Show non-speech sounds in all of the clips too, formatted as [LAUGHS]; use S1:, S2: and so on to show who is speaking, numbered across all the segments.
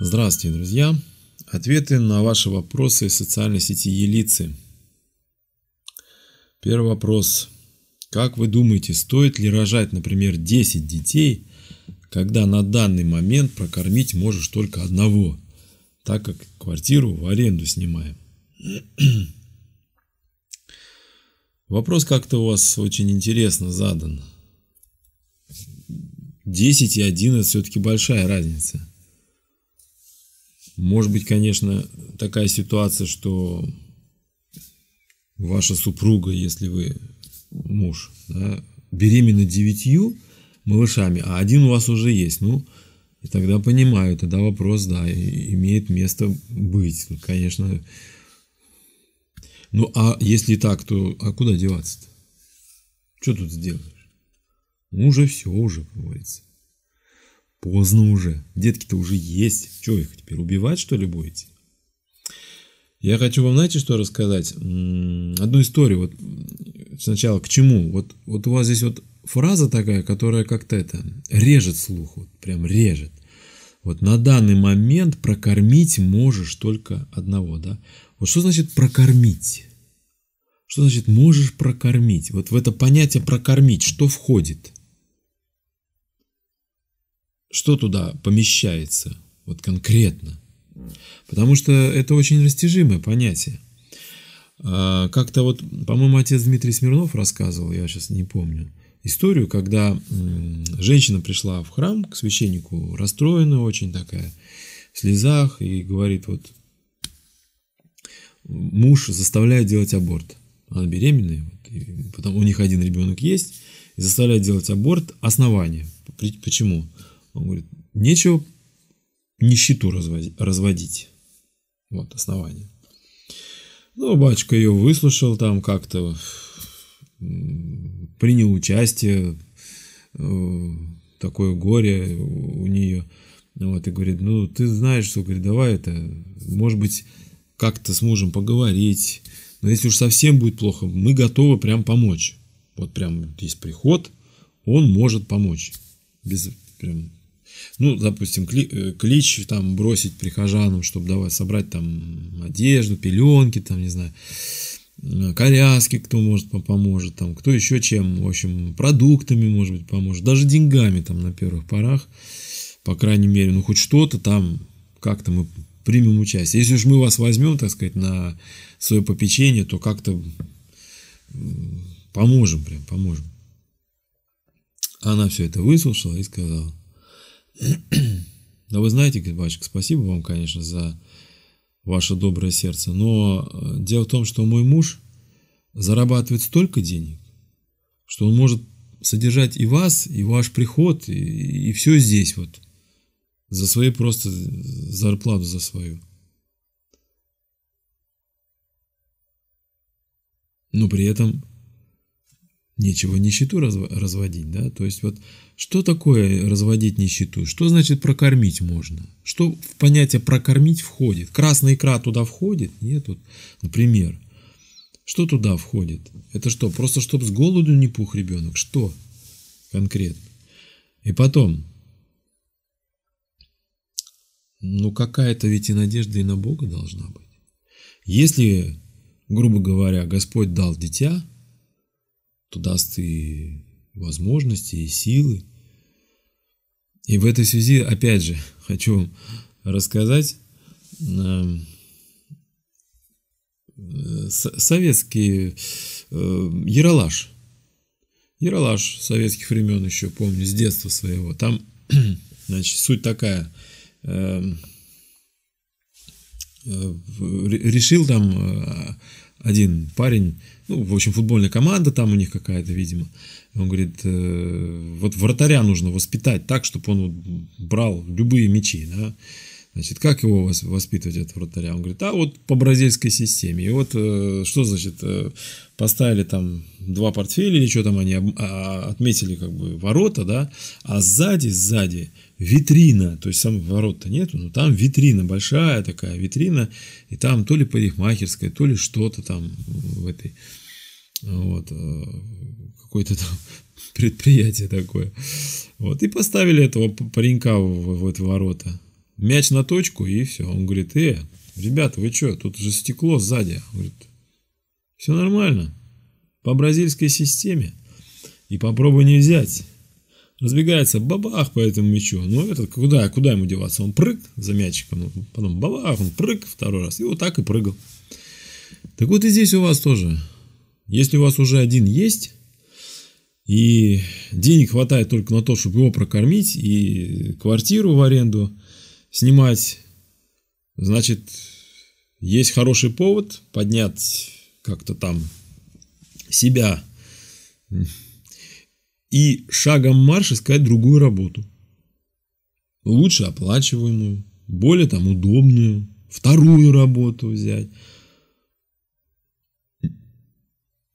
S1: Здравствуйте, друзья! Ответы на ваши вопросы из социальной сети Елицы. Первый вопрос. Как вы думаете, стоит ли рожать, например, 10 детей, когда на данный момент прокормить можешь только одного, так как квартиру в аренду снимаем? [CLEARS THROAT] Вопрос как-то у вас очень интересно задан. 10 и 11 все-таки большая разница – может быть, конечно, такая ситуация, что ваша супруга, если вы муж, да, беременна девятью малышами, а один у вас уже есть, ну, и тогда понимаю, тогда вопрос, да, имеет место быть, ну, конечно. Ну, а если так, то а куда деваться-то? Что тут сделаешь? Ну, уже все, уже, как говорится. Поздно уже. Детки-то уже есть. Что их теперь убивать что ли будете? Я хочу вам, знаете, что рассказать? Одну историю. Вот сначала к чему? Вот, вот у вас здесь вот фраза такая, которая как-то это режет слух, вот прям режет. Вот на данный момент прокормить можешь только одного, да? Вот что значит прокормить? Что значит можешь прокормить? Вот в это понятие прокормить, что входит? что туда помещается, вот конкретно. Потому что это очень растяжимое понятие. А, как-то вот, по-моему, отец Дмитрий Смирнов рассказывал, я сейчас не помню, историю, когда женщина пришла в храм к священнику, расстроенная очень такая, в слезах, и говорит, вот, муж заставляет делать аборт. Она беременная, вот, и потом у них один ребенок есть, и заставляет делать аборт. Основание. Почему? Он говорит, нечего нищету разводить. Вот основание. Ну, батюшка ее выслушал там как-то, принял участие э, такое горе у нее. Вот, и говорит, ну, ты знаешь, что, говорит, давай это, может быть, как-то с мужем поговорить. Но если уж совсем будет плохо, мы готовы прям помочь. Вот прям есть приход, он может помочь. Без прям ну, допустим, э, клич там бросить прихожанам, чтобы давать собрать там одежду, пеленки, там, не знаю, э, коляски, кто может поможет, там, кто еще чем, в общем, продуктами, может быть, поможет, даже деньгами там на первых порах, по крайней мере, ну, хоть что-то там, как-то мы примем участие. Если уж мы вас возьмем, так сказать, на свое попечение, то как-то поможем, прям поможем. Она все это выслушала и сказала, да [CLEARS THROAT] вы знаете, Грибачик, спасибо вам, конечно, за ваше доброе сердце, но э, дело в том, что мой муж зарабатывает столько денег, что он может содержать и вас, и ваш приход, и, и все здесь вот. За свои просто зарплату за свою. Но при этом нечего нищету разводить, да, то есть вот что такое разводить нищету, что значит прокормить можно, что в понятие прокормить входит, красная икра туда входит, нет, вот, например, что туда входит, это что, просто чтобы с голоду не пух ребенок, что конкретно, и потом, ну какая-то ведь и надежда и на Бога должна быть, если, грубо говоря, Господь дал дитя, то даст и возможности, и силы. И в этой связи, опять же, хочу вам рассказать эм, э, советский э, Яралаш. Яралаш советских времен еще помню, с детства своего. Там, [CLEARS THROAT] значит, суть такая. Эм, э, решил там один парень ну, в общем, футбольная команда там у них какая-то, видимо. Он говорит, э, вот вратаря нужно воспитать так, чтобы он брал любые мячи, да. Значит, как его воспитывать, этот вратаря? Он говорит, а вот по бразильской системе. И вот э, что значит, э, поставили там два портфеля или что там они а, а, отметили как бы ворота, да, а сзади, сзади витрина, то есть сам ворота нету, но там витрина, большая такая витрина, и там то ли парикмахерская, то ли что-то там в этой, вот, э, какое-то там [LAUGHS] предприятие такое. Вот, и поставили этого паренька в, в эти ворота мяч на точку и все. Он говорит, э, ребята, вы что, тут же стекло сзади. Он говорит, все нормально, по бразильской системе. И попробуй не взять. Разбегается бабах по этому мячу. Ну, этот куда, куда ему деваться? Он прыг за мячиком, ну, потом бабах, он прыг второй раз. И вот так и прыгал. Так вот и здесь у вас тоже. Если у вас уже один есть, и денег хватает только на то, чтобы его прокормить, и квартиру в аренду – снимать, значит, есть хороший повод поднять как-то там себя и шагом марш искать другую работу. Лучше оплачиваемую, более там удобную, вторую работу взять.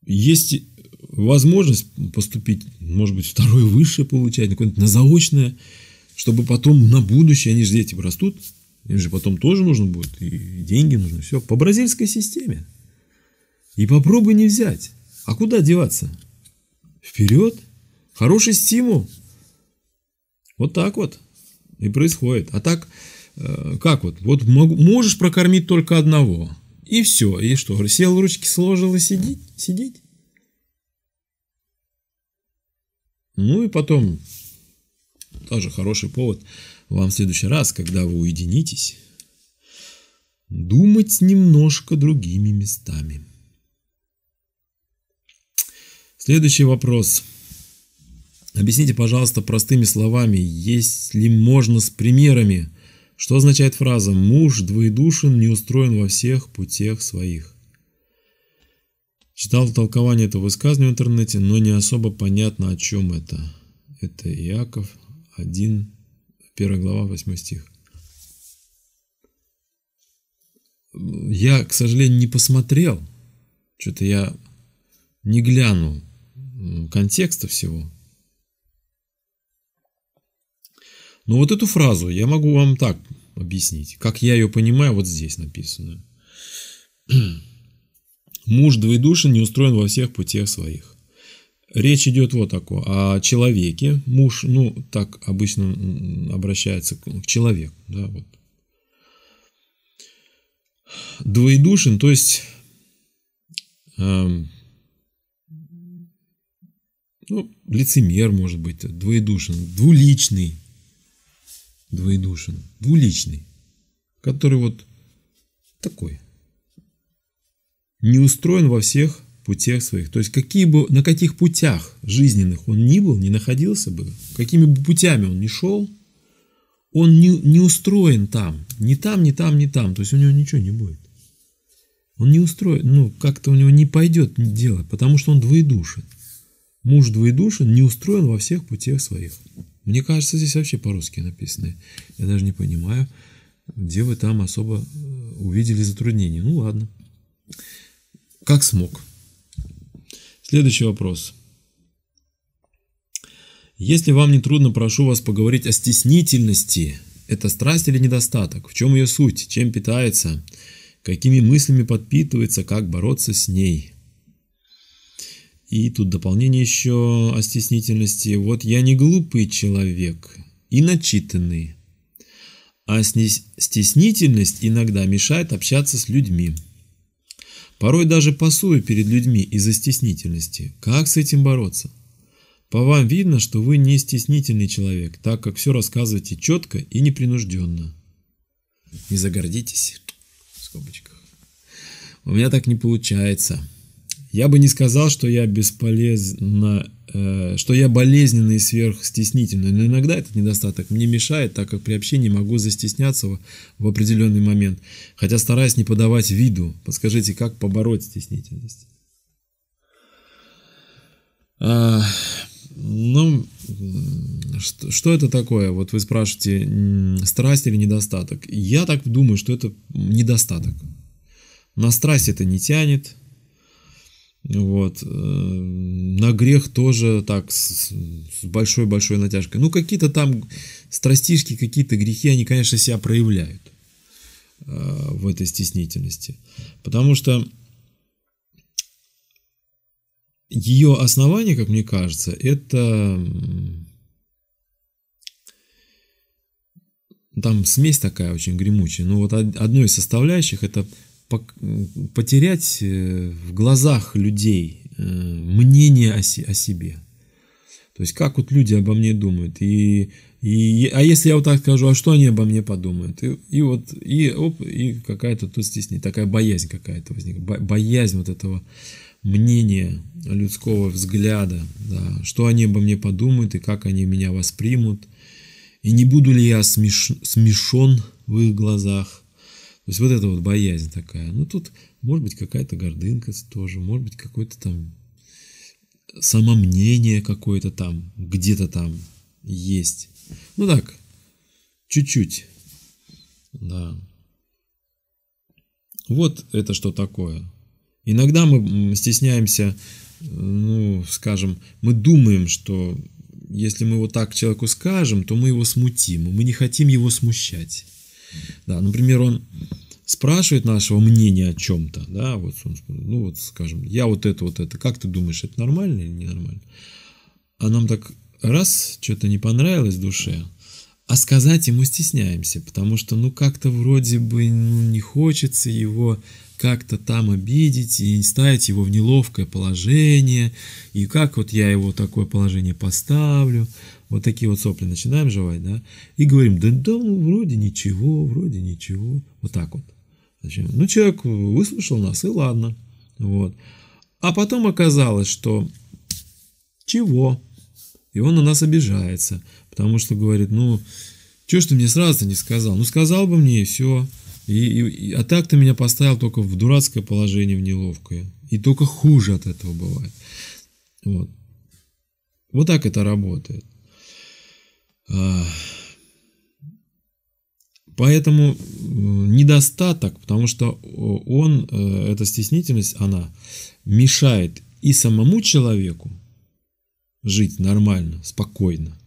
S1: Есть возможность поступить, может быть, второе высшее получать, какое-нибудь на заочное чтобы потом на будущее, они же дети растут, им же потом тоже нужно будет, и деньги нужны, все, по бразильской системе. И попробуй не взять. А куда деваться? Вперед. Хороший стимул. Вот так вот и происходит. А так, э, как вот? Вот могу можешь прокормить только одного. И все. И что? Сел, ручки сложил и сидеть? сидеть? Ну и потом тоже хороший повод вам в следующий раз, когда вы уединитесь, думать немножко другими местами. Следующий вопрос. Объясните, пожалуйста, простыми словами, есть ли можно с примерами, что означает фраза «муж двоедушен, не устроен во всех путях своих». Читал толкование этого высказывания в интернете, но не особо понятно, о чем это. Это Иаков 1, 1 глава, 8 стих. Я, к сожалению, не посмотрел, что-то я не глянул контекста всего. Но вот эту фразу я могу вам так объяснить, как я ее понимаю, вот здесь написано. [CLEARS THROAT] Муж двоедушен не устроен во всех путях своих. Речь идет вот такое, о человеке, муж, ну, так обычно обращается к человеку, да, вот. Двоедушен, то есть, эм, ну, лицемер, может быть, двоедушен, двуличный, двоедушен, двуличный, который вот такой, не устроен во всех путях своих. То есть какие бы, на каких путях жизненных он ни был, не находился бы, какими бы путями он ни шел, он не, не устроен там. Ни там, ни там, ни там. То есть у него ничего не будет. Он не устроен, ну, как-то у него не пойдет дело, потому что он двоедушен. Муж двоедушен, не устроен во всех путях своих. Мне кажется, здесь вообще по-русски написано. Я даже не понимаю, где вы там особо э, увидели затруднения. Ну ладно. Как смог. Следующий вопрос. Если вам не трудно, прошу вас поговорить о стеснительности. Это страсть или недостаток? В чем ее суть? Чем питается? Какими мыслями подпитывается? Как бороться с ней? И тут дополнение еще о стеснительности. Вот я не глупый человек и начитанный. А стеснительность иногда мешает общаться с людьми. Порой даже пасуя перед людьми из-за стеснительности. Как с этим бороться? По вам видно, что вы не стеснительный человек, так как все рассказываете четко и непринужденно. Не загордитесь. В скобочках. У меня так не получается. Я бы не сказал, что я бесполезно, э, что я болезненный и сверхстеснительный, но иногда этот недостаток мне мешает, так как при общении могу застесняться в, в определенный момент, хотя стараюсь не подавать виду. Подскажите, как побороть стеснительность? А, ну, что, что это такое? Вот вы спрашиваете, страсть или недостаток? Я так думаю, что это недостаток. На страсть это не тянет, вот. Э, на грех тоже так, с большой-большой натяжкой. Ну, какие-то там страстишки, какие-то грехи, они, конечно, себя проявляют э, в этой стеснительности. Потому что ее основание, как мне кажется, это там смесь такая очень гремучая. Ну вот одной из составляющих это потерять э, в глазах людей э, мнение о, себе. То есть как вот люди обо мне думают. И, и, а если я вот так скажу, а что они обо мне подумают? И, и вот, и, оп, и какая-то тут стеснение, такая боязнь какая-то возникла. Боязнь вот этого мнения, людского взгляда. Да, что они обо мне подумают и как они меня воспримут. И не буду ли я смеш, смешон в их глазах то есть вот эта вот боязнь такая. Ну тут может быть какая-то гордынка тоже, может быть какое-то там самомнение какое-то там, где-то там есть. Ну так, чуть-чуть. Да. Вот это что такое. Иногда мы стесняемся, ну, скажем, мы думаем, что если мы вот так человеку скажем, то мы его смутим, мы не хотим его смущать. Да, например, он спрашивает нашего мнения о чем-то, да, вот, ну вот, скажем, я вот это, вот это, как ты думаешь, это нормально или ненормально? А нам так раз, что-то не понравилось душе, а сказать ему стесняемся, потому что, ну, как-то вроде бы ну, не хочется его как-то там обидеть и ставить его в неловкое положение, и как вот я его такое положение поставлю вот такие вот сопли начинаем жевать, да, и говорим, да, да ну, вроде ничего, вроде ничего, вот так вот. Значит, Ну, человек выслушал нас, и ладно, вот. А потом оказалось, что чего? И он на нас обижается, потому что говорит, ну, что ж ты мне сразу не сказал? Ну, сказал бы мне, и все. И, и, и, а так ты меня поставил только в дурацкое положение, в неловкое. И только хуже от этого бывает. Вот. Вот так это работает. Поэтому э, недостаток, потому что э, он, э, эта стеснительность, она мешает и самому человеку жить нормально, спокойно,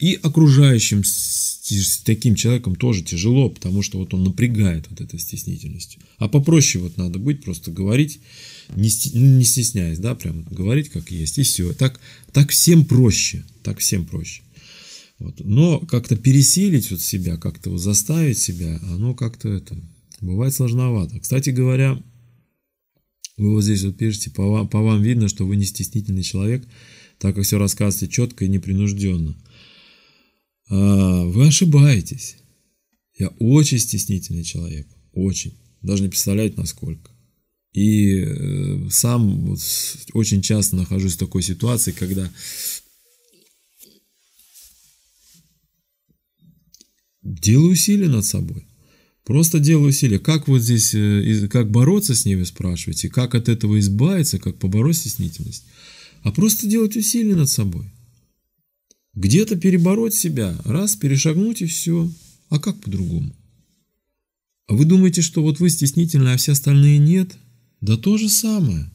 S1: и окружающим с таким человеком тоже тяжело, потому что вот он напрягает вот этой стеснительностью. А попроще вот надо быть, просто говорить, не, ну, не стесняясь, да, прям говорить как есть, и все. Так, так всем проще, так всем проще. Вот. Но как-то пересилить вот себя, как-то вот заставить себя, оно как-то это бывает сложновато. Кстати говоря, вы вот здесь вот пишете, по вам, по вам видно, что вы не стеснительный человек, так как все рассказываете четко и непринужденно. А, вы ошибаетесь. Я очень стеснительный человек, очень. Даже не представляете, насколько. И э, сам вот, очень часто нахожусь в такой ситуации, когда делаю усилия над собой. Просто делаю усилия. Как вот здесь, э, как бороться с ними, спрашиваете, как от этого избавиться, как побороть стеснительность. А просто делать усилия над собой. Где-то перебороть себя, раз, перешагнуть и все. А как по-другому? А вы думаете, что вот вы стеснительны, а все остальные нет? Да то же самое.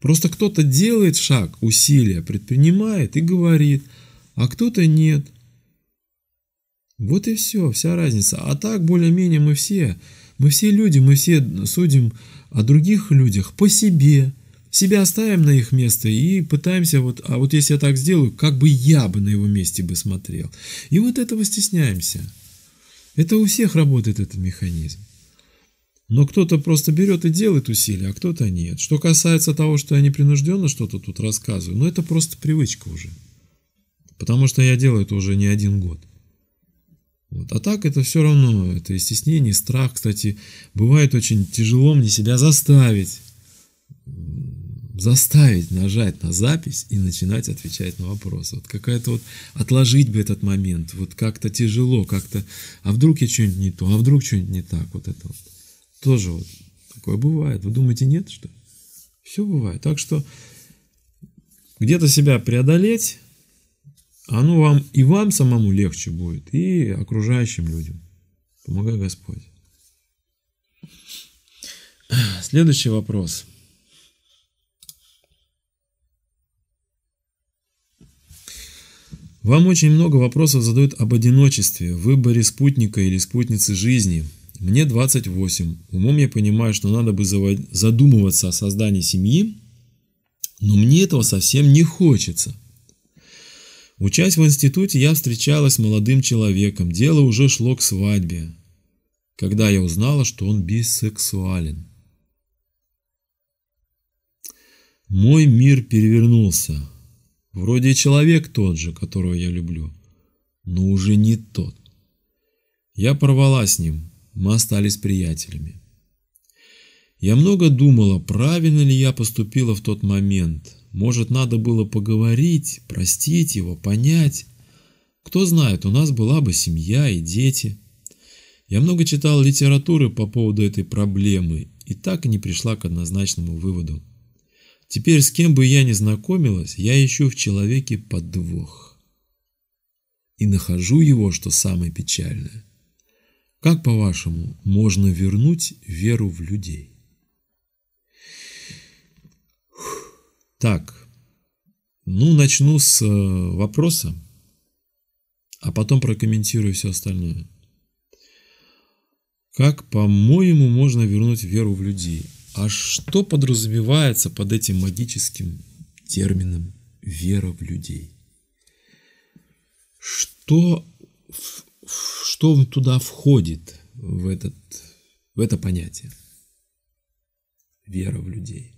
S1: Просто кто-то делает шаг, усилия предпринимает и говорит, а кто-то нет – вот и все, вся разница. А так более-менее мы все, мы все люди, мы все судим о других людях по себе. Себя оставим на их место и пытаемся вот, а вот если я так сделаю, как бы я бы на его месте бы смотрел. И вот этого стесняемся. Это у всех работает этот механизм. Но кто-то просто берет и делает усилия, а кто-то нет. Что касается того, что я непринужденно что-то тут рассказываю, ну это просто привычка уже. Потому что я делаю это уже не один год. Вот. А так это все равно, это и стеснение, и страх, кстати, бывает очень тяжело мне себя заставить, заставить нажать на запись и начинать отвечать на вопросы. Вот какая-то вот отложить бы этот момент, вот как-то тяжело, как-то, а вдруг я что-нибудь не то, а вдруг что-нибудь не так, вот это вот. Тоже вот такое бывает. Вы думаете, нет, что Все бывает. Так что где-то себя преодолеть, оно вам и вам самому легче будет, и окружающим людям. Помогай Господь. Следующий вопрос. Вам очень много вопросов задают об одиночестве, выборе спутника или спутницы жизни. Мне 28. Умом я понимаю, что надо бы задумываться о создании семьи, но мне этого совсем не хочется – Учась в институте, я встречалась с молодым человеком, дело уже шло к свадьбе, когда я узнала, что он бисексуален. Мой мир перевернулся. Вроде человек тот же, которого я люблю, но уже не тот. Я порвала с ним, мы остались приятелями. Я много думала, правильно ли я поступила в тот момент – может, надо было поговорить, простить его, понять. Кто знает, у нас была бы семья и дети. Я много читал литературы по поводу этой проблемы и так и не пришла к однозначному выводу. Теперь с кем бы я ни знакомилась, я ищу в человеке подвох. И нахожу его, что самое печальное. Как, по-вашему, можно вернуть веру в людей? Так, ну, начну с э, вопроса, а потом прокомментирую все остальное. Как, по-моему, можно вернуть веру в людей? А что подразумевается под этим магическим термином «вера в людей»? Что, что туда входит, в, этот, в это понятие? Вера в людей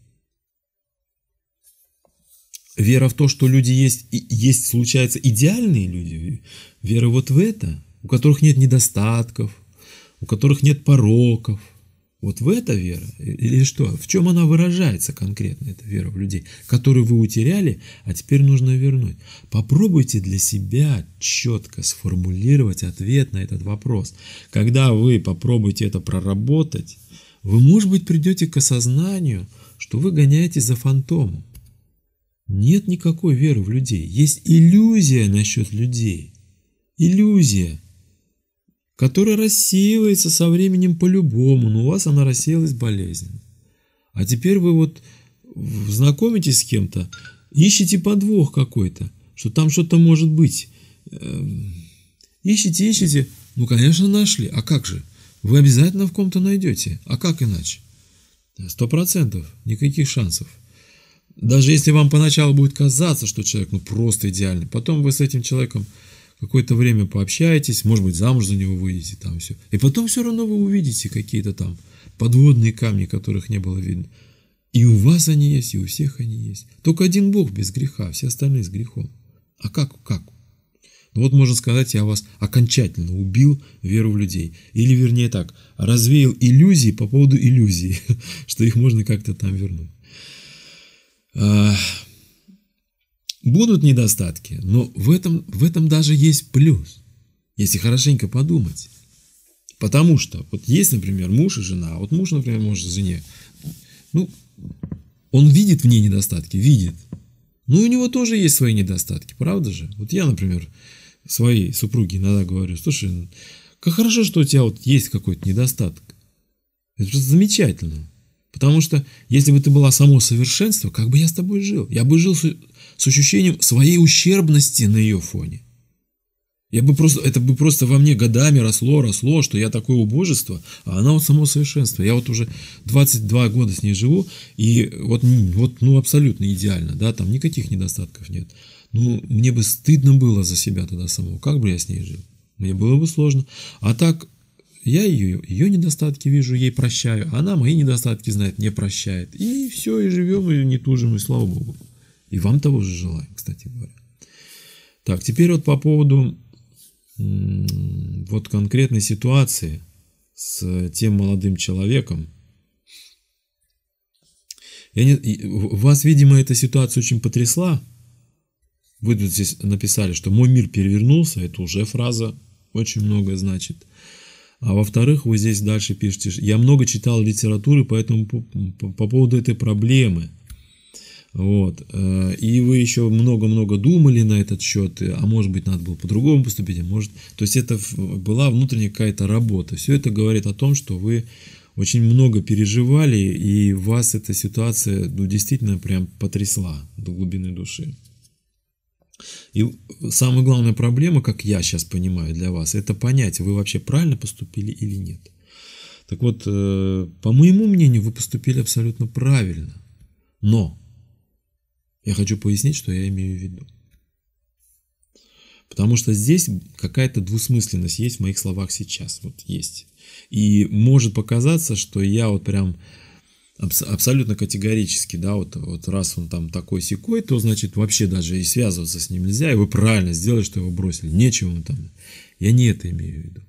S1: вера в то, что люди есть, и есть, случается идеальные люди, вера вот в это, у которых нет недостатков, у которых нет пороков. Вот в это вера? Или что? В чем она выражается конкретно, эта вера в людей, которую вы утеряли, а теперь нужно вернуть? Попробуйте для себя четко сформулировать ответ на этот вопрос. Когда вы попробуете это проработать, вы, может быть, придете к осознанию, что вы гоняетесь за фантомом. Нет никакой веры в людей. Есть иллюзия насчет людей. Иллюзия, которая рассеивается со временем по-любому, но у вас она рассеялась болезненно. А теперь вы вот знакомитесь с кем-то, ищете подвох какой-то, что там что-то может быть. Эм, ищете, ищете. Ну, конечно, нашли. А как же? Вы обязательно в ком-то найдете. А как иначе? Сто процентов. Никаких шансов. Даже если вам поначалу будет казаться, что человек ну просто идеальный, потом вы с этим человеком какое-то время пообщаетесь, может быть, замуж за него выйдете, там все. И потом все равно вы увидите какие-то там подводные камни, которых не было видно. И у вас они есть, и у всех они есть. Только один Бог без греха, все остальные с грехом. А как? Как? Ну вот можно сказать, я вас окончательно убил веру в людей. Или вернее так, развеял иллюзии по поводу иллюзии, [LAUGHS] что их можно как-то там вернуть. Э, будут недостатки, но в этом, в этом даже есть плюс, если хорошенько подумать. Потому что, вот есть, например, муж и жена, вот муж, например, может жене, ну, он видит в ней недостатки, видит. Ну, у него тоже есть свои недостатки, правда же? Вот я, например, своей супруге иногда говорю, слушай, ну, как хорошо, что у тебя вот есть какой-то недостаток. Это просто замечательно. Потому что если бы ты была само совершенство, как бы я с тобой жил? Я бы жил с, с ощущением своей ущербности на ее фоне. Я бы просто, это бы просто во мне годами росло, росло, что я такое убожество, а она вот само совершенство. Я вот уже 22 года с ней живу, и вот, вот ну, абсолютно идеально, да, там никаких недостатков нет. Ну, мне бы стыдно было за себя тогда самого, как бы я с ней жил. Мне было бы сложно. А так, я ее, ее недостатки вижу, ей прощаю, а она мои недостатки знает, не прощает. И все, и живем, и не тужим, и слава богу. И вам того же желаем, кстати говоря. Так, теперь вот по поводу вот конкретной ситуации с тем молодым человеком. Я не, вас, видимо, эта ситуация очень потрясла. Вы тут здесь написали, что мой мир перевернулся. Это уже фраза очень многое значит. А во-вторых, вы здесь дальше пишете, я много читал литературы поэтому по, по, по поводу этой проблемы. Вот. Э, и вы еще много-много думали на этот счет, а может быть надо было по-другому поступить, а может... То есть это была внутренняя какая-то работа. Все это говорит о том, что вы очень много переживали, и вас эта ситуация ну, действительно прям потрясла до глубины души. И самая главная проблема, как я сейчас понимаю для вас, это понять, вы вообще правильно поступили или нет. Так вот, э, по моему мнению, вы поступили абсолютно правильно. Но я хочу пояснить, что я имею в виду. Потому что здесь какая-то двусмысленность есть в моих словах сейчас. Вот есть. И может показаться, что я вот прям абсолютно категорически, да, вот, вот раз он там такой секой, то значит вообще даже и связываться с ним нельзя, и вы правильно сделали, что его бросили, нечего он там. Я не это имею в виду.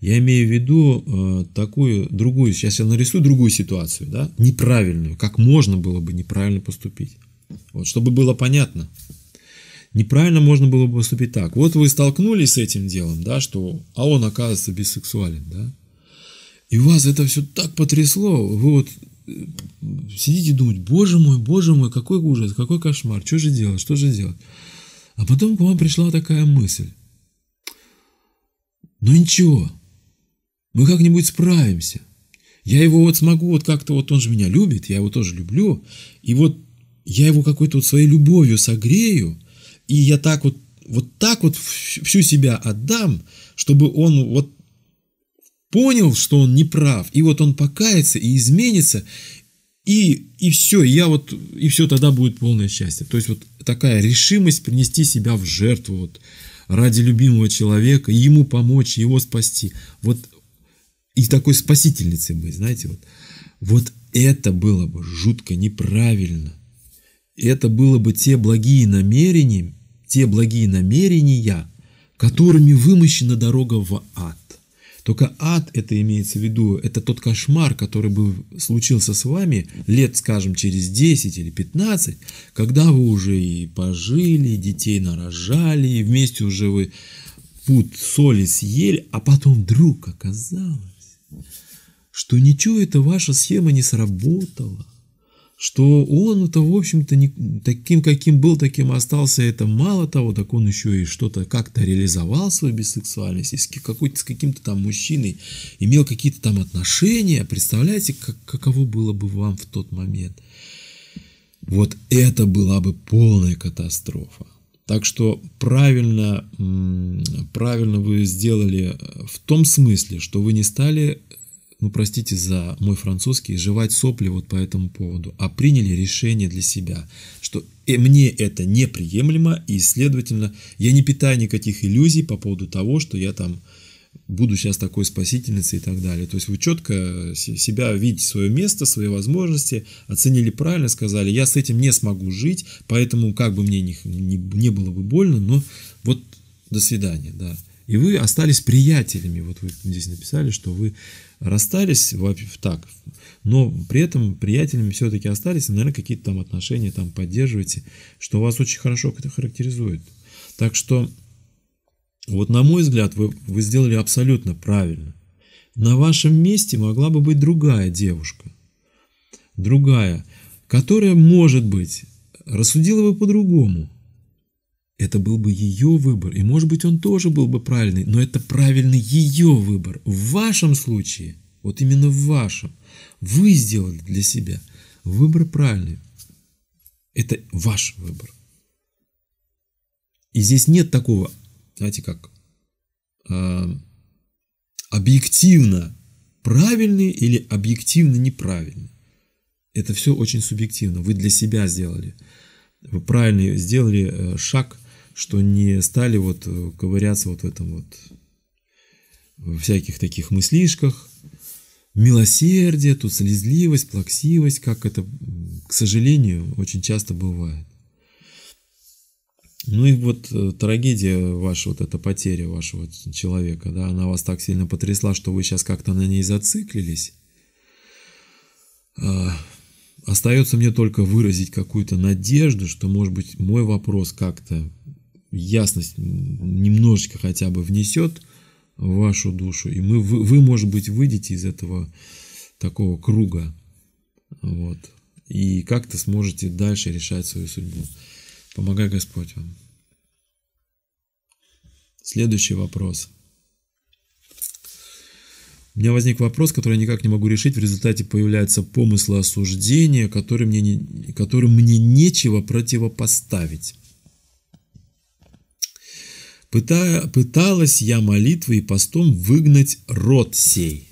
S1: Я имею в виду э, такую другую, сейчас я нарисую другую ситуацию, да, неправильную, как можно было бы неправильно поступить. Вот, чтобы было понятно. Неправильно можно было бы поступить так. Вот вы столкнулись с этим делом, да, что, а он оказывается бисексуален, да, и вас это все так потрясло, вы вот Сидите думать, боже мой, боже мой, какой ужас, какой кошмар, что же делать, что же делать. А потом к вам пришла такая мысль. Ну ничего, мы как-нибудь справимся. Я его вот смогу, вот как-то вот он же меня любит, я его тоже люблю. И вот я его какой-то вот своей любовью согрею, и я так вот, вот так вот всю себя отдам, чтобы он вот понял, что он не прав, и вот он покается и изменится, и, и все, я вот, и все тогда будет полное счастье. То есть вот такая решимость принести себя в жертву вот, ради любимого человека, ему помочь, его спасти. Вот и такой спасительницей быть, знаете, вот. Вот это было бы жутко неправильно. Это было бы те благие намерения, те благие намерения, которыми вымощена дорога в ад. Только ад, это имеется в виду, это тот кошмар, который бы случился с вами лет, скажем, через 10 или 15, когда вы уже и пожили, детей нарожали, и вместе уже вы пуд соли съели, а потом вдруг оказалось, что ничего эта ваша схема не сработала что он-то, в общем-то, не таким, каким был, таким остался, это мало того, так он еще и что-то как-то реализовал свою бисексуальность, с, какой-то, с каким-то там мужчиной имел какие-то там отношения, представляете, как, каково было бы вам в тот момент. Вот это была бы полная катастрофа. Так что правильно, правильно вы сделали в том смысле, что вы не стали ну простите за мой французский, жевать сопли вот по этому поводу, а приняли решение для себя, что э, мне это неприемлемо, и, следовательно, я не питаю никаких иллюзий по поводу того, что я там буду сейчас такой спасительницей и так далее. То есть вы четко э, себя видите, свое место, свои возможности, оценили правильно, сказали, я с этим не смогу жить, поэтому как бы мне не, не, не было бы больно, но вот до свидания, да и вы остались приятелями. Вот вы здесь написали, что вы расстались так, но при этом приятелями все-таки остались, и, наверное, какие-то там отношения там поддерживаете, что вас очень хорошо это характеризует. Так что, вот на мой взгляд, вы, вы сделали абсолютно правильно. На вашем месте могла бы быть другая девушка, другая, которая, может быть, рассудила бы по-другому, это был бы ее выбор, и может быть он тоже был бы правильный, но это правильный ее выбор. В вашем случае, вот именно в вашем, вы сделали для себя выбор правильный. Это ваш выбор. И здесь нет такого, знаете как, э, объективно правильный или объективно неправильный. Это все очень субъективно. Вы для себя сделали. Вы правильно сделали э, шаг что не стали вот ковыряться э, вот в этом вот во э, всяких таких мыслишках. Милосердие, тут слезливость, плаксивость, как это, к сожалению, очень часто бывает. Ну и вот э, трагедия ваша, вот эта потеря вашего человека, да, она вас так сильно потрясла, что вы сейчас как-то на ней зациклились. А, остается мне только выразить какую-то надежду, что, может быть, мой вопрос как-то ясность немножечко хотя бы внесет в вашу душу, и мы, вы, вы, может быть, выйдете из этого такого круга, вот, и как-то сможете дальше решать свою судьбу. Помогай Господь вам. Следующий вопрос. У меня возник вопрос, который я никак не могу решить. В результате появляются помыслы осуждения, которые мне, не, которым мне нечего противопоставить. Пытая, пыталась я молитвой и постом выгнать род сей,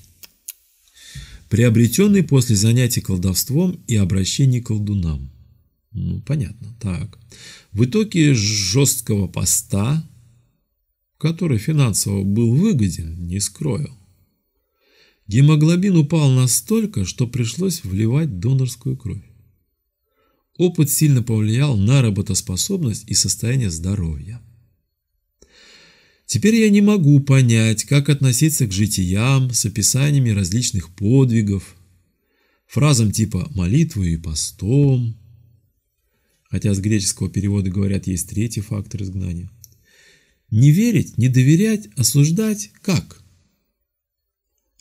S1: приобретенный после занятий колдовством и обращений к колдунам. Ну, понятно, так. В итоге жесткого поста, который финансово был выгоден, не скрою, гемоглобин упал настолько, что пришлось вливать донорскую кровь. Опыт сильно повлиял на работоспособность и состояние здоровья. Теперь я не могу понять, как относиться к житиям с описаниями различных подвигов, фразам типа «молитвой» и «постом», хотя с греческого перевода говорят есть третий фактор изгнания. Не верить, не доверять, осуждать как?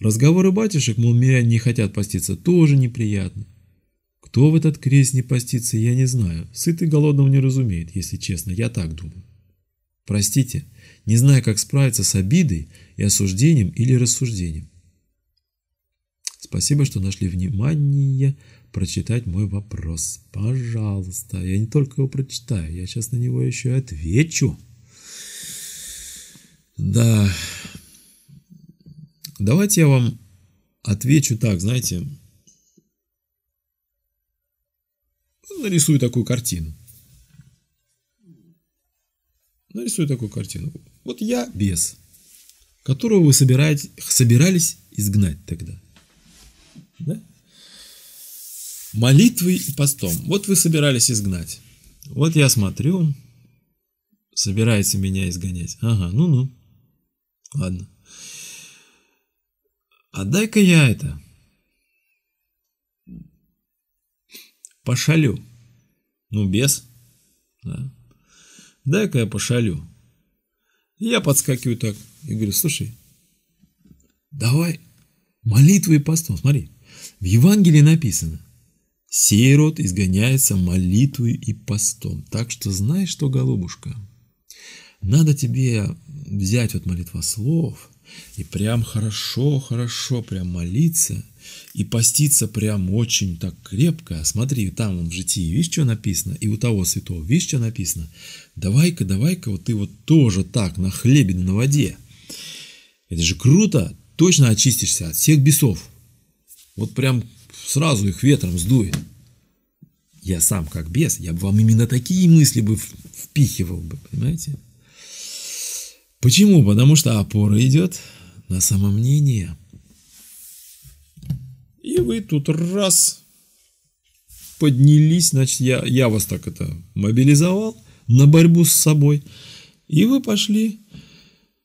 S1: Разговоры батюшек, мол, миряне не хотят поститься, тоже неприятно. Кто в этот крест не постится, я не знаю. Сытый голодного не разумеет, если честно, я так думаю. Простите, не зная, как справиться с обидой и осуждением или рассуждением. Спасибо, что нашли внимание прочитать мой вопрос. Пожалуйста, я не только его прочитаю, я сейчас на него еще и отвечу. Да. Давайте я вам отвечу так, знаете, нарисую такую картину. Нарисую ну такую картину. Вот я бес, которого вы собираете, собирались изгнать тогда. Да? Молитвой и постом. Вот вы собирались изгнать. Вот я смотрю, собирается меня изгонять. Ага, ну-ну. Ладно. Отдай-ка а я это. Пошалю. Ну, без. Да дай-ка я пошалю. Я подскакиваю так и говорю, слушай, давай молитвы и постом. Смотри, в Евангелии написано, сей род изгоняется молитвой и постом. Так что знаешь, что, голубушка, надо тебе взять вот молитва слов и прям хорошо, хорошо прям молиться – и поститься прям очень так крепко. Смотри, там он в житии, видишь, что написано? И у того святого, видишь, что написано? Давай-ка, давай-ка, вот ты вот тоже так, на хлебе, на воде. Это же круто, точно очистишься от всех бесов. Вот прям сразу их ветром сдует. Я сам как бес, я бы вам именно такие мысли бы впихивал бы, понимаете? Почему? Потому что опора идет на самомнение. И вы тут раз поднялись, значит, я, я вас так это мобилизовал на борьбу с собой. И вы пошли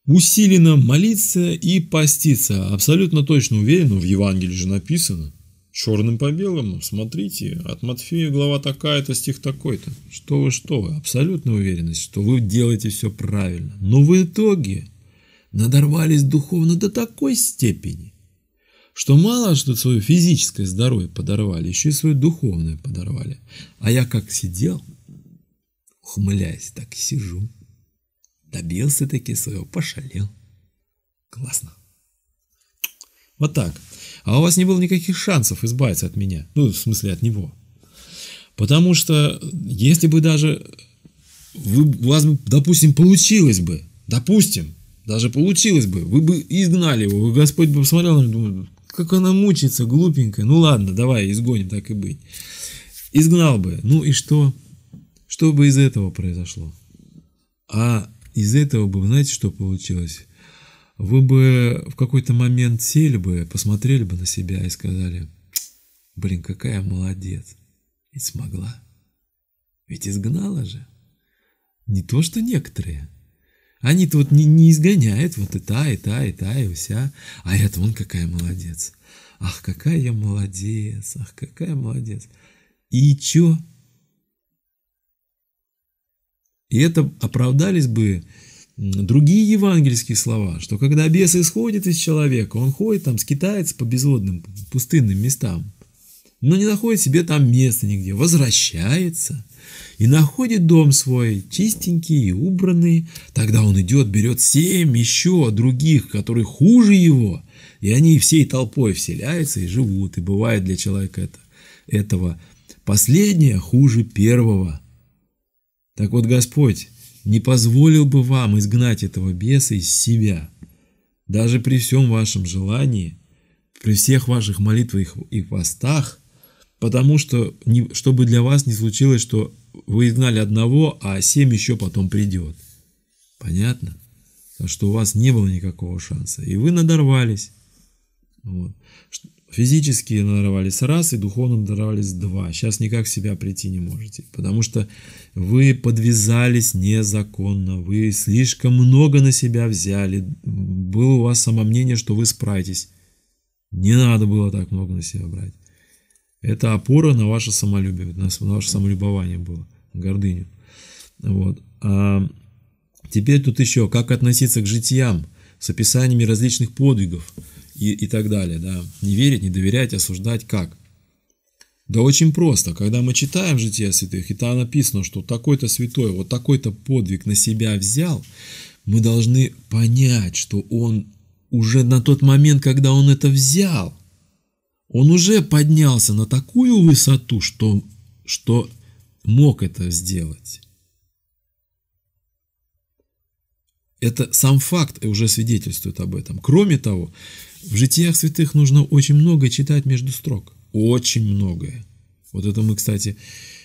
S1: усиленно молиться и поститься. Абсолютно точно уверен, в Евангелии же написано. Черным по белому, смотрите, от Матфея глава такая-то, стих такой-то. Что вы, что вы, абсолютная уверенность, что вы делаете все правильно. Но в итоге надорвались духовно до такой степени, что мало что свое физическое здоровье подорвали, еще и свое духовное подорвали. А я как сидел, ухмыляясь, так и сижу. Добился таки своего, пошалел. Классно. Вот так. А у вас не было никаких шансов избавиться от меня. Ну, в смысле, от него. Потому что, если бы даже вы, у вас, бы, допустим, получилось бы, допустим, даже получилось бы, вы бы изгнали его, Господь бы посмотрел на думает, как она мучается, глупенькая. Ну ладно, давай, изгоним, так и быть. Изгнал бы. Ну и что? Что бы из этого произошло? А из этого бы, знаете, что получилось? Вы бы в какой-то момент сели бы, посмотрели бы на себя и сказали, блин, какая молодец, ведь смогла, ведь изгнала же. Не то, что некоторые. Они-то вот не, не изгоняют вот и та, и та, и та, и вся. А это вон какая молодец. Ах, какая я молодец, ах, какая молодец. И чё? И это оправдались бы другие евангельские слова, что когда бес исходит из человека, он ходит там, скитается по безводным пустынным местам, но не находит себе там места нигде, возвращается – и находит дом свой, чистенький и убранный. Тогда он идет, берет семь еще других, которые хуже его, и они всей толпой вселяются и живут, и бывает для человека это, этого. Последнее хуже первого. Так вот, Господь не позволил бы вам изгнать этого беса из себя, даже при всем вашем желании, при всех ваших молитвах и постах, Потому что, не, чтобы для вас не случилось, что вы изгнали одного, а семь еще потом придет. Понятно? Потому что у вас не было никакого шанса. И вы надорвались. Вот. Физически надорвались раз, и духовно надорвались два. Сейчас никак в себя прийти не можете. Потому что вы подвязались незаконно. Вы слишком много на себя взяли. Было у вас самомнение, что вы справитесь. Не надо было так много на себя брать. Это опора на ваше самолюбие, на ваше самолюбование было, гордыню. Вот. А теперь тут еще, как относиться к житиям с описаниями различных подвигов и, и так далее. Да? Не верить, не доверять, осуждать, как? Да очень просто. Когда мы читаем жития святых, и там написано, что такой-то святой, вот такой-то подвиг на себя взял, мы должны понять, что он уже на тот момент, когда он это взял – он уже поднялся на такую высоту, что, что мог это сделать. Это сам факт уже свидетельствует об этом. Кроме того, в житиях святых нужно очень много читать между строк. Очень многое. Вот это мы, кстати,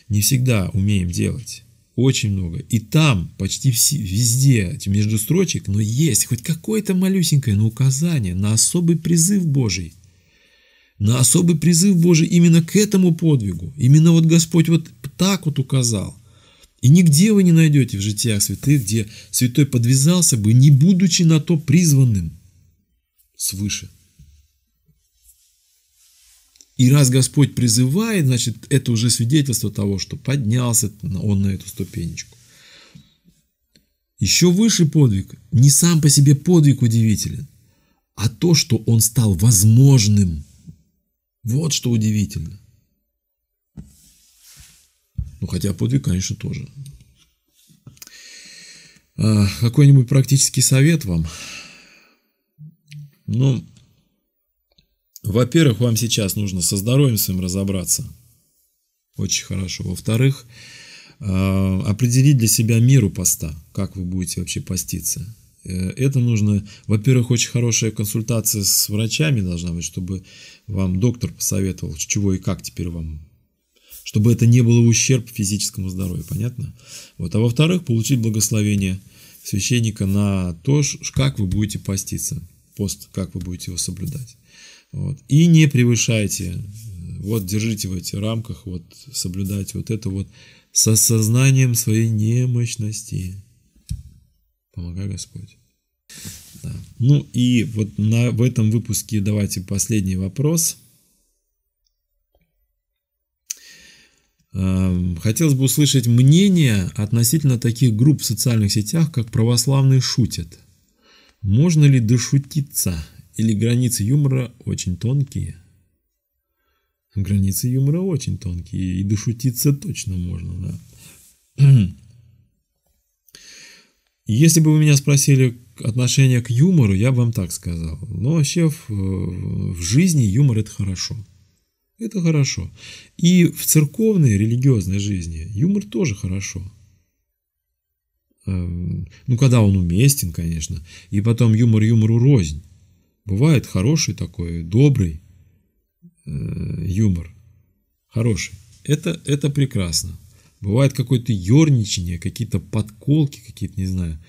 S1: не всегда умеем делать. Очень много. И там, почти везде, между строчек, но есть хоть какое-то малюсенькое, на указание на особый призыв Божий на особый призыв Божий именно к этому подвигу. Именно вот Господь вот так вот указал. И нигде вы не найдете в житиях святых, где святой подвязался бы, не будучи на то призванным свыше. И раз Господь призывает, значит, это уже свидетельство того, что поднялся он на эту ступенечку. Еще выше подвиг, не сам по себе подвиг удивителен, а то, что он стал возможным – вот что удивительно. Ну, хотя подвиг, конечно, тоже. А, какой-нибудь практический совет вам? Ну, во-первых, вам сейчас нужно со здоровьем своим разобраться. Очень хорошо. Во-вторых, а, определить для себя миру поста, как вы будете вообще поститься. Э, это нужно, во-первых, очень хорошая консультация с врачами должна быть, чтобы вам доктор посоветовал, чего и как теперь вам чтобы это не было ущерб физическому здоровью, понятно? Вот. А во-вторых, получить благословение священника на то, как вы будете поститься, пост, как вы будете его соблюдать. Вот. И не превышайте, э, вот держите в этих рамках, вот соблюдайте вот это вот со сознанием своей немощности. Помогай, Господь. Да. Ну и вот на, в этом выпуске давайте последний вопрос. Эм, хотелось бы услышать мнение относительно таких групп в социальных сетях, как православные шутят. Можно ли дошутиться? Или границы юмора очень тонкие? Границы юмора очень тонкие, и дошутиться точно можно, да. [CLEARS THROAT] Если бы вы меня спросили отношение к юмору, я бы вам так сказал. Но вообще в, в жизни юмор – это хорошо. Это хорошо. И в церковной религиозной жизни юмор тоже хорошо. Эм, ну, когда он уместен, конечно. И потом юмор юмору рознь. Бывает хороший такой, добрый э, юмор. Хороший. Это, это прекрасно. Бывает какое-то ерничание, какие-то подколки, какие-то, не знаю,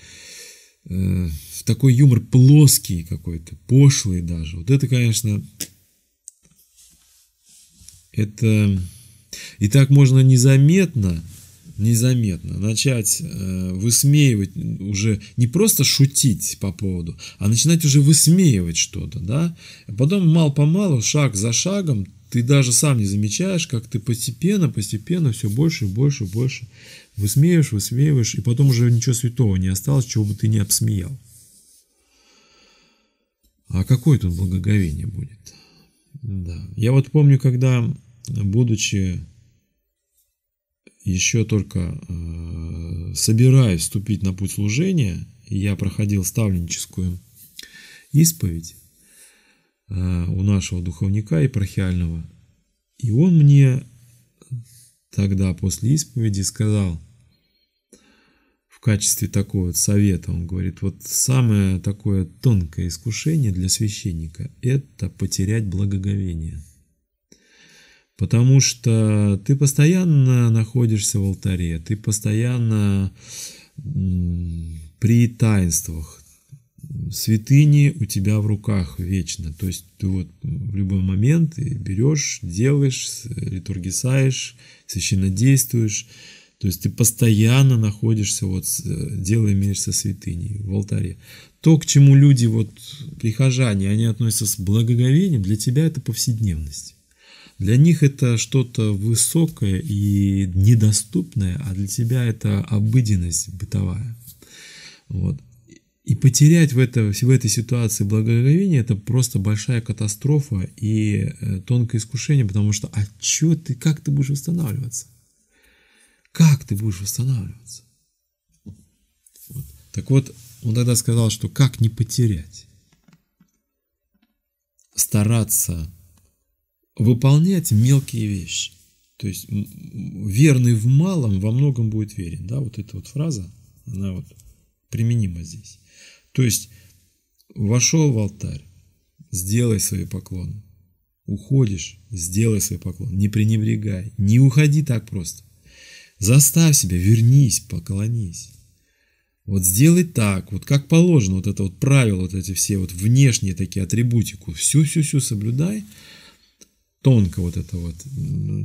S1: э, такой юмор плоский какой-то, пошлый даже. Вот это, конечно, это... И так можно незаметно, незаметно начать э, высмеивать уже не просто шутить по поводу, а начинать уже высмеивать что-то, да. потом мало-помалу, шаг за шагом, ты даже сам не замечаешь, как ты постепенно, постепенно все больше и больше и больше высмеиваешь, высмеиваешь, и потом уже ничего святого не осталось, чего бы ты не обсмеял. А какое тут благоговение будет? Да. Я вот помню, когда, будучи еще только э, собираюсь вступить на путь служения, я проходил ставленческую исповедь, Э, у нашего духовника епархиального. И он мне тогда после исповеди сказал в качестве такого совета, он говорит, вот самое такое тонкое искушение для священника – это потерять благоговение. Потому что ты постоянно находишься в алтаре, ты постоянно при таинствах, святыни у тебя в руках вечно. То есть ты вот в любой момент ты берешь, делаешь, литургисаешь, священно действуешь. То есть ты постоянно находишься, вот, э, дело имеешь со святыней в алтаре. То, к чему люди, вот, прихожане, они относятся с благоговением, для тебя это повседневность. Для них это что-то высокое и недоступное, а для тебя это обыденность бытовая. Вот. И потерять в, это, в этой ситуации благоговение – это просто большая катастрофа и э, тонкое искушение, потому что а чё ты, как ты будешь восстанавливаться? Как ты будешь восстанавливаться? Вот. Так вот, он тогда сказал, что как не потерять? Стараться выполнять мелкие вещи. То есть верный в малом во многом будет верен. Да, вот эта вот фраза, она вот применима здесь. То есть вошел в алтарь, сделай свои поклоны. Уходишь, сделай свой поклон. Не пренебрегай, не уходи так просто. Заставь себя, вернись, поклонись. Вот сделай так, вот как положено, вот это вот правило, вот эти все вот внешние такие атрибутику, всю-всю-всю соблюдай, тонко вот это вот,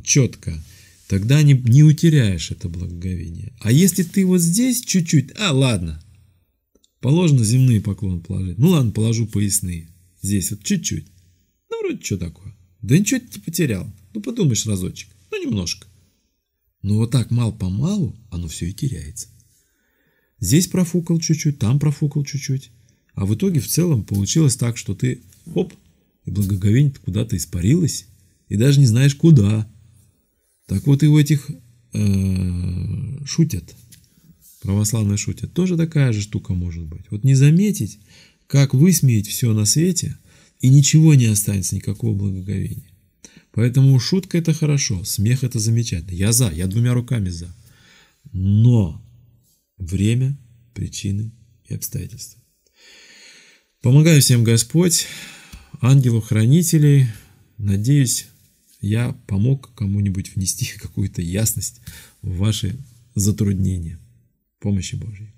S1: четко, тогда не, не утеряешь это благоговение. А если ты вот здесь чуть-чуть, а ладно, Положено земные поклоны положить. Ну ладно, положу поясные. Здесь вот чуть-чуть. Ну вроде что такое. Да ничего ты не потерял. Ну подумаешь разочек. Ну немножко. Но ну, вот так мал-помалу оно все и теряется. Здесь профукал чуть-чуть, там профукал чуть-чуть. А в итоге в целом получилось так, что ты оп, и благоговение куда-то испарилось, и даже не знаешь куда. Так вот и у этих э -э, шутят православные шутят, тоже такая же штука может быть. Вот не заметить, как высмеять все на свете, и ничего не останется, никакого благоговения. Поэтому шутка это хорошо, смех это замечательно. Я за, я двумя руками за. Но время, причины и обстоятельства. Помогаю всем Господь, ангелов-хранителей. Надеюсь, я помог кому-нибудь внести [LAUGHS] какую-то ясность в ваши затруднения. Pour